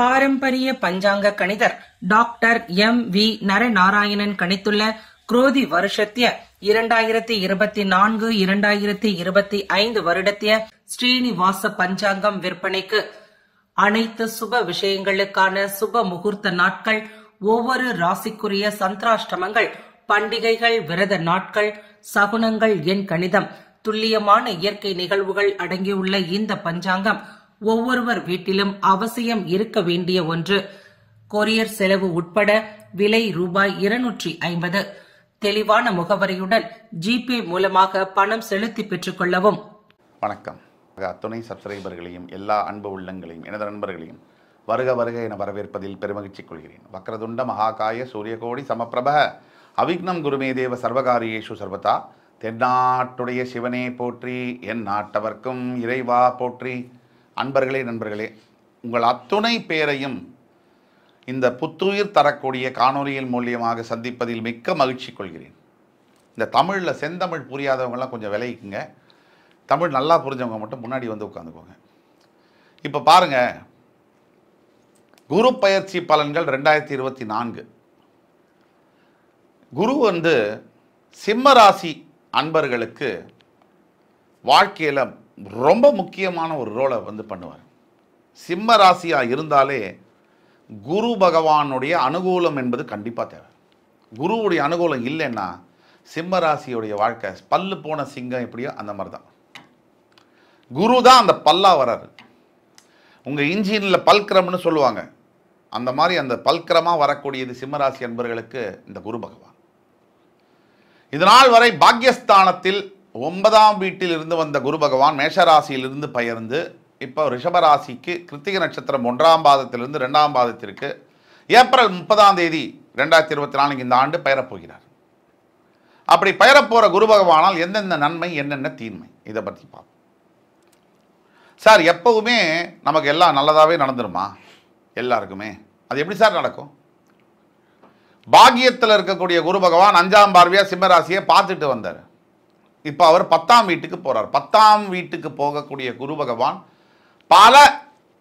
பாரம்பரிய பஞ்சாங்க கணிதர் டாக்டர் எம் வி நரநாராயணன் கணித்துள்ள குரோதி வருஷத்திய இரண்டாயிரத்தி இருபத்தி நான்கு இரண்டாயிரத்தி இருபத்தி ஐந்து வருடத்திய ஸ்ரீனிவாச பஞ்சாங்கம் விற்பனைக்கு அனைத்து சுப விஷயங்களுக்கான சுப முகூர்த்த நாட்கள் ஒவ்வொரு ராசிக்குரிய சந்திராஷ்டமங்கள் பண்டிகைகள் விரத நாட்கள் சகுனங்கள் என் கணிதம் துல்லியமான இயற்கை நிகழ்வுகள் அடங்கியுள்ள இந்த பஞ்சாங்கம் ஒவ்வொருவர் வீட்டிலும் அவசியம் இருக்க வேண்டிய ஒன்று கொரியர் செலவு உட்பட விலை ரூபாய் இருநூற்றி ஐம்பது தெளிவான முகவரியுடன் ஜிபே மூலமாக பணம் செலுத்தி பெற்றுக் கொள்ளவும் வணக்கம் அத்துணை சப்ஸ்கிரைபர்களையும் எல்லா அன்பு உள்ளங்களையும் எனது நண்பர்களையும் வருக வருக என வரவேற்பதில் பெருமகிழ்ச்சி கொள்கிறேன் வக்ரதுண்ட மகாகாய சூரியகோடி சமப்பிரப அவிக்னம் குருமே தேவ சர்வகாரியேஷு சர்வதா தென்னாட்டுடைய சிவனே போற்றி என் நாட்டவர்க்கும் இறைவா போற்றி அன்பர்களே நண்பர்களே உங்கள் அத்துணை பேரையும் இந்த புத்துயிர் தரக்கூடிய காணொலியின் மூலியமாக சந்திப்பதில் மிக்க மகிழ்ச்சி கொள்கிறேன் இந்த தமிழில் செந்தமிழ் புரியாதவங்கெல்லாம் கொஞ்சம் விலைக்குங்க தமிழ் நல்லா புரிஞ்சவங்க மட்டும் முன்னாடி வந்து உட்காந்துக்கோங்க இப்போ பாருங்கள் குரு பயிற்சி பலன்கள் ரெண்டாயிரத்தி இருபத்தி நான்கு குரு வந்து சிம்மராசி அன்பர்களுக்கு வாழ்க்கையில் ரொம்ப முக்கியமான ஒரு ரோலை வந்து பண்ணுவார் சிம்ம ராசியாக இருந்தாலே குரு பகவானுடைய அனுகூலம் என்பது கண்டிப்பாக தேவை குருவுடைய அனுகூலம் இல்லைன்னா சிம்ம ராசியுடைய வாழ்க்கை பல்லு போன சிங்கம் எப்படியோ அந்த மாதிரி தான் குரு தான் அந்த பல்லாக வராரு உங்கள் இன்ஜினில் பல்கிரம்னு சொல்லுவாங்க அந்த மாதிரி அந்த பல்கிரமாக வரக்கூடியது சிம்மராசி அன்பர்களுக்கு இந்த குரு பகவான் இதனால் வரை பாக்யஸ்தானத்தில் ஒன்பதாம் வீட்டிலிருந்து வந்த குரு பகவான் மேஷராசியிலிருந்து பயர்ந்து இப்போ ரிஷபராசிக்கு கிருத்திக நட்சத்திரம் ஒன்றாம் பாதத்திலிருந்து ரெண்டாம் பாதத்திற்கு ஏப்ரல் முப்பதாம் தேதி ரெண்டாயிரத்தி இருபத்தி நான்கு இந்த ஆண்டு பெயரப்போகிறார் அப்படி பயிரப்போகிற குரு பகவானால் எந்தெந்த நன்மை என்னென்ன தீன்மை இதை பற்றி பார்ப்போம் சார் எப்போவுமே நமக்கு எல்லாம் நல்லதாகவே நடந்துருமா எல்லாருக்குமே அது எப்படி சார் நடக்கும் பாகியத்தில் இருக்கக்கூடிய குரு பகவான் அஞ்சாம் பார்வையாக சிம்மராசியை பார்த்துட்டு வந்தார் இப்போ அவர் பத்தாம் வீட்டுக்கு போகிறார் பத்தாம் வீட்டுக்கு போகக்கூடிய குரு பகவான் பல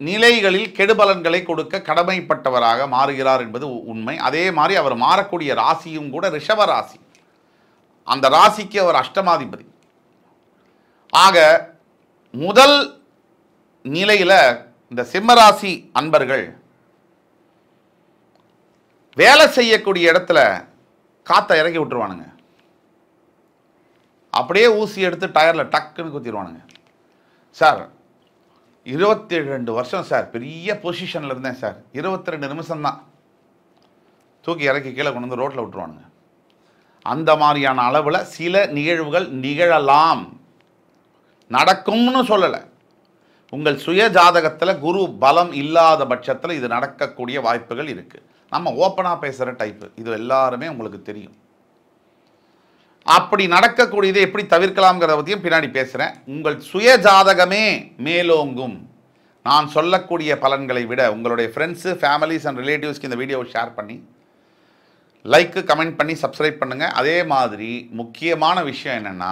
நிலைகளில் கெடுபலன்களை கொடுக்க கடமைப்பட்டவராக மாறுகிறார் என்பது உண்மை அதே மாதிரி அவர் மாறக்கூடிய ராசியும் கூட ரிஷப ராசி அந்த ராசிக்கு அவர் அஷ்டமாதிபதி ஆக முதல் நிலையில் இந்த சிம்மராசி அன்பர்கள் வேலை செய்யக்கூடிய இடத்துல காற்றை இறக்கி விட்டுருவானுங்க அப்படியே ஊசி எடுத்து டயரில் டக்குன்னு குத்திடுவானுங்க சார் இருபத்தி ரெண்டு வருஷம் சார் பெரிய பொசிஷனில் இருந்தேன் சார் இருபத்தி ரெண்டு நிமிஷம் தான் தூக்கி இறக்கி கீழே கொண்டு வந்து ரோட்டில் விட்டுருவானுங்க அந்த மாதிரியான அளவில் சில நிகழ்வுகள் நிகழலாம் நடக்கும்னு சொல்லலை உங்கள் சுய ஜாதகத்தில் குரு பலம் இல்லாத பட்சத்தில் இது நடக்கக்கூடிய வாய்ப்புகள் இருக்குது நம்ம ஓப்பனாக பேசுகிற டைப்பு இது எல்லாருமே உங்களுக்கு தெரியும் அப்படி நடக்கக்கூடியதை எப்படி தவிர்க்கலாம்ங்கிறத பற்றியும் பின்னாடி பேசுகிறேன் உங்கள் சுய ஜாதகமே மேலோங்கும் நான் சொல்லக்கூடிய பலன்களை விட உங்களுடைய ஃப்ரெண்ட்ஸு ஃபேமிலிஸ் அண்ட் ரிலேட்டிவ்ஸ்க்கு இந்த வீடியோவை ஷேர் பண்ணி லைக்கு கமெண்ட் பண்ணி சப்ஸ்கிரைப் பண்ணுங்கள் அதே மாதிரி முக்கியமான விஷயம் என்னென்னா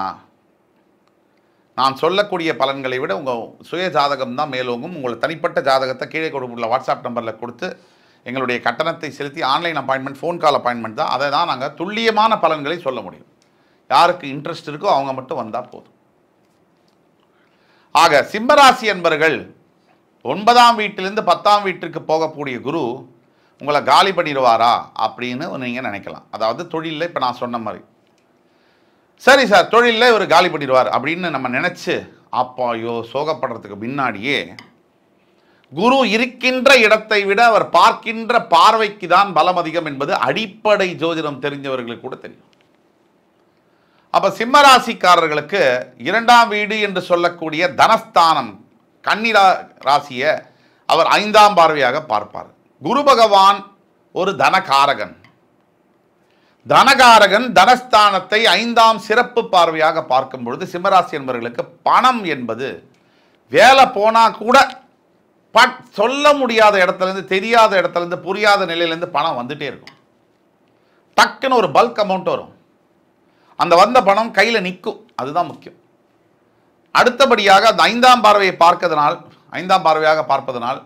நான் சொல்லக்கூடிய பலன்களை விட உங்கள் சுய ஜாதகம் தான் மேலோங்கும் உங்களை தனிப்பட்ட ஜாதகத்தை கீழே கொடுப்புள்ள வாட்ஸ்அப் நம்பரில் கொடுத்து எங்களுடைய கட்டணத்தை செலுத்தி online appointment phone call appointment தான் அதை தான் நாங்கள் துல்லியமான பலன்களை சொல்ல முடியும் யாருக்கு இன்ட்ரெஸ்ட் இருக்கோ அவங்க மட்டும் வந்தால் போதும் ஆக சிம்மராசி என்பர்கள் ஒன்பதாம் வீட்டிலிருந்து பத்தாம் வீட்டிற்கு போகக்கூடிய குரு உங்களை காலி பண்ணிடுவாரா அப்படின்னு நீங்கள் நினைக்கலாம் அதாவது தொழிலில் இப்போ நான் சொன்ன மாதிரி சரி சார் தொழிலில் இவர் காலி பண்ணிடுவார் அப்படின்னு நம்ம நினச்சி அப்போ ஐயோ சோகப்படுறதுக்கு முன்னாடியே குரு இருக்கின்ற இடத்தை விட அவர் பார்க்கின்ற பார்வைக்கு தான் பலம் அதிகம் என்பது அடிப்படை ஜோதிடம் தெரிஞ்சவர்களுக்கு கூட தெரியும் அப்போ சிம்மராசிக்காரர்களுக்கு இரண்டாம் வீடு என்று சொல்லக்கூடிய தனஸ்தானம் கன்னிரா ராசியை அவர் ஐந்தாம் பார்வையாக பார்ப்பார் குரு பகவான் ஒரு தனகாரகன் தனகாரகன் தனஸ்தானத்தை ஐந்தாம் சிறப்பு பார்வையாக பார்க்கும் பொழுது சிம்மராசி என்பவர்களுக்கு பணம் என்பது வேலை போனால் கூட பட் சொல்ல முடியாத இடத்துலேருந்து தெரியாத இடத்துலேருந்து புரியாத நிலையிலேருந்து பணம் வந்துகிட்டே இருக்கும் டக்குன்னு ஒரு பல்க் அமௌண்ட் வரும் அந்த வந்த பணம் கையில் நிற்கும் அதுதான் முக்கியம் அடுத்தபடியாக அந்த ஐந்தாம் பார்வையை பார்க்கறதுனால் ஐந்தாம் பார்வையாக பார்ப்பதனால்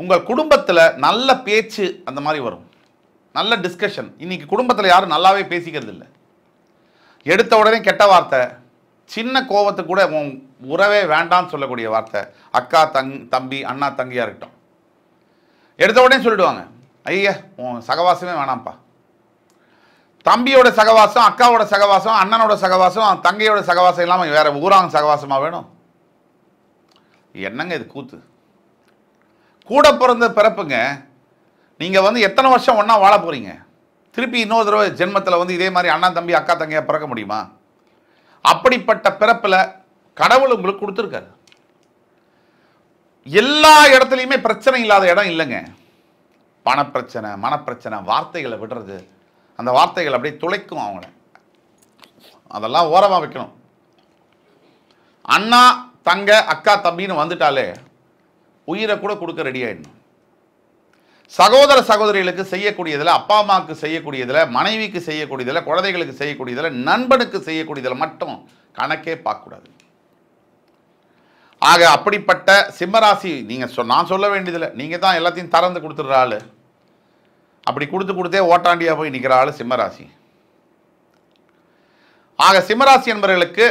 உங்கள் குடும்பத்தில் நல்ல பேச்சு அந்த மாதிரி வரும் நல்ல டிஸ்கஷன் இன்றைக்கி குடும்பத்தில் யாரும் நல்லாவே பேசிக்கிறது இல்லை எடுத்த உடனே கெட்ட வார்த்தை சின்ன கோபத்து கூட உன் உறவே வேண்டாம்னு சொல்லக்கூடிய வார்த்தை அக்கா தங் தம்பி அண்ணா தங்கியாக இருக்கட்டும் எடுத்த உடனே சொல்லிடுவாங்க ஐயா உன் சகவாசமே வேணாம்ப்பா தம்பியோட சகவாசம் அக்காவோட சகவாசம் அண்ணனோட சகவாசம் தங்கையோட சகவாசம் இல்லாமல் வேற ஊராங்க சகவாசமாக வேணும் என்னங்க இது கூத்து கூட பிறந்த பிறப்புங்க நீங்கள் வந்து எத்தனை வருஷம் ஒன்றா வாழ போகிறீங்க திருப்பி இன்னொரு தடவை ஜென்மத்தில் வந்து இதே மாதிரி அண்ணா தம்பி அக்கா தங்கையாக பிறக்க முடியுமா அப்படிப்பட்ட பிறப்பில் கடவுள் உங்களுக்கு கொடுத்துருக்காரு எல்லா இடத்துலையுமே பிரச்சனை இல்லாத இடம் இல்லைங்க பணப்பிரச்சனை மனப்பிரச்சனை வார்த்தைகளை விடுறது அந்த வார்த்தைகள் அப்படியே துளைக்கும் அவங்கள அதெல்லாம் ஓரமாக வைக்கணும் அண்ணா தங்க அக்கா தம்பின்னு வந்துட்டாலே உயிரை கூட கொடுக்க ரெடி ஆகிடணும் சகோதர சகோதரிகளுக்கு செய்யக்கூடியதில் அப்பா அம்மாவுக்கு செய்யக்கூடியதில் மனைவிக்கு செய்யக்கூடியதில் குழந்தைகளுக்கு செய்யக்கூடியதில் நண்பனுக்கு செய்யக்கூடியதில் மட்டும் கணக்கே பார்க்கக்கூடாது ஆக அப்படிப்பட்ட சிம்மராசி நீங்கள் சொ நான் சொல்ல வேண்டியதில்லை நீங்கள் தான் எல்லாத்தையும் திறந்து கொடுத்துட்ற ஆள் அப்படி கொடுத்து கொடுத்தே ஓட்டாண்டியாக போய் நிற்கிற ஆள் சிம்மராசி ஆக சிம்மராசி என்பவர்களுக்கு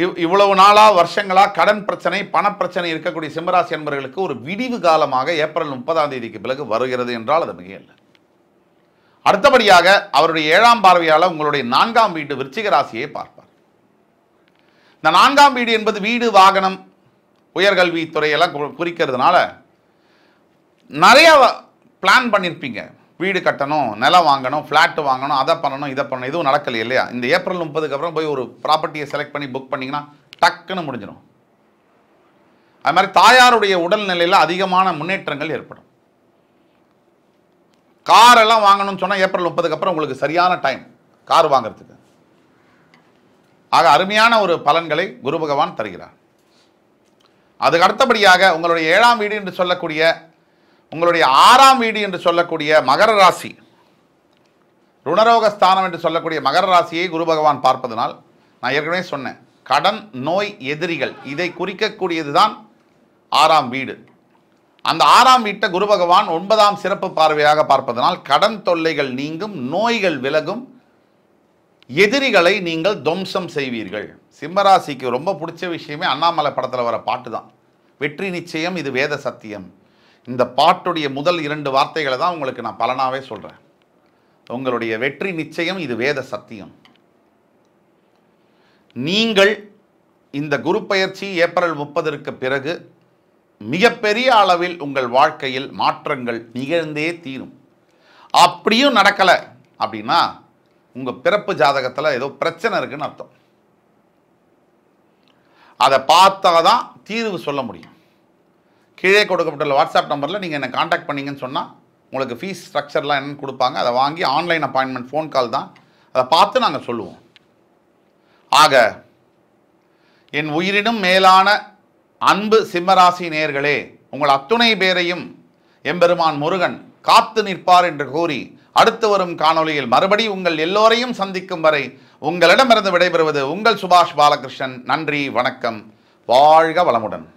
இவ் இவ்வளவு நாளாக வருஷங்களாக கடன் பிரச்சனை பணப்பிரச்சனை இருக்கக்கூடிய சிம்மராசி என்பவர்களுக்கு ஒரு விடிவு காலமாக ஏப்ரல் முப்பதாம் தேதிக்கு பிறகு வருகிறது என்றால் அது மிகையில்லை அடுத்தபடியாக அவருடைய ஏழாம் பார்வையால் உங்களுடைய நான்காம் வீடு விருச்சிக ராசியை பார்ப்பார் இந்த நான்காம் வீடு என்பது வீடு வாகனம் உயர்கல்வித்துறையெல்லாம் குறிக்கிறதுனால நிறையா பிளான் பண்ணியிருப்பீங்க வீடு கட்டணும் நிலம் வாங்கணும் ஃப்ளாட்டு வாங்கணும் அதை பண்ணணும் இதை பண்ணணும் இதுவும் நடக்கல இல்லையா இந்த ஏப்ரல் முப்பதுக்கு அப்புறம் போய் ஒரு ப்ராப்பர்ட்டியை செலக்ட் பண்ணி புக் பண்ணிங்கன்னா டக்குன்னு முடிஞ்சிடும் அது மாதிரி தாயாருடைய உடல்நிலையில் அதிகமான முன்னேற்றங்கள் ஏற்படும் காரெல்லாம் வாங்கணும்னு சொன்னால் ஏப்ரல் முப்பதுக்கு அப்புறம் உங்களுக்கு சரியான டைம் கார் வாங்கிறதுக்கு ஆக அருமையான ஒரு பலன்களை குரு பகவான் தருகிறார் அதுக்கு அடுத்தபடியாக உங்களுடைய ஏழாம் வீடு என்று சொல்லக்கூடிய உங்களுடைய ஆறாம் வீடு என்று சொல்லக்கூடிய மகர ராசி ருணரோக ஸ்தானம் என்று சொல்லக்கூடிய மகர ராசியை குரு பகவான் பார்ப்பதனால் நான் ஏற்கனவே சொன்னேன் கடன் நோய் எதிரிகள் இதை குறிக்கக்கூடியது தான் ஆறாம் வீடு அந்த ஆறாம் வீட்டை குரு பகவான் ஒன்பதாம் சிறப்பு பார்வையாக பார்ப்பதனால் கடன் தொல்லைகள் நீங்கும் நோய்கள் விலகும் எதிரிகளை நீங்கள் துவம்சம் செய்வீர்கள் சிம்மராசிக்கு ரொம்ப பிடிச்ச விஷயமே அண்ணாமலை படத்தில் வர பாட்டு தான் வெற்றி நிச்சயம் இது வேத சத்தியம் இந்த பாட்டுடைய முதல் இரண்டு வார்த்தைகளை தான் உங்களுக்கு நான் பலனாகவே சொல்கிறேன் உங்களுடைய வெற்றி நிச்சயம் இது வேத சத்தியம் நீங்கள் இந்த குரு பயிற்சி ஏப்ரல் முப்பதற்கு பிறகு மிகப்பெரிய அளவில் உங்கள் வாழ்க்கையில் மாற்றங்கள் நிகழ்ந்தே தீரும் அப்படியும் நடக்கலை அப்படின்னா உங்கள் பிறப்பு ஜாதகத்தில் ஏதோ பிரச்சனை இருக்குன்னு அர்த்தம் அதை பார்த்தா தான் தீர்வு சொல்ல முடியும் கீழே கொடுக்கப்பட்டுள்ள வாட்ஸ்அப் நம்பரில் நீங்கள் என்னை காண்டாக்ட் பண்ணிங்கன்னு சொன்னால் உங்களுக்கு ஃபீஸ் ஸ்ட்ரக்சர்லாம் என்னென்னு கொடுப்பாங்க அதை வாங்கி ஆன்லைன் அப்பாயின்மெண்ட் ஃபோன் கால் தான் அதை பார்த்து நாங்கள் சொல்லுவோம் ஆக என் உயிரினும் மேலான அன்பு சிம்மராசி நேர்களே உங்கள் அத்துணை பேரையும் எம்பெருமான் முருகன் காத்து நிற்பார் என்று கூறி அடுத்து வரும் காணொலியில் மறுபடி உங்கள் எல்லோரையும் சந்திக்கும் வரை உங்களிடமிருந்து விடைபெறுவது உங்கள் சுபாஷ் பாலகிருஷ்ணன் நன்றி வணக்கம் வாழ்க வளமுடன்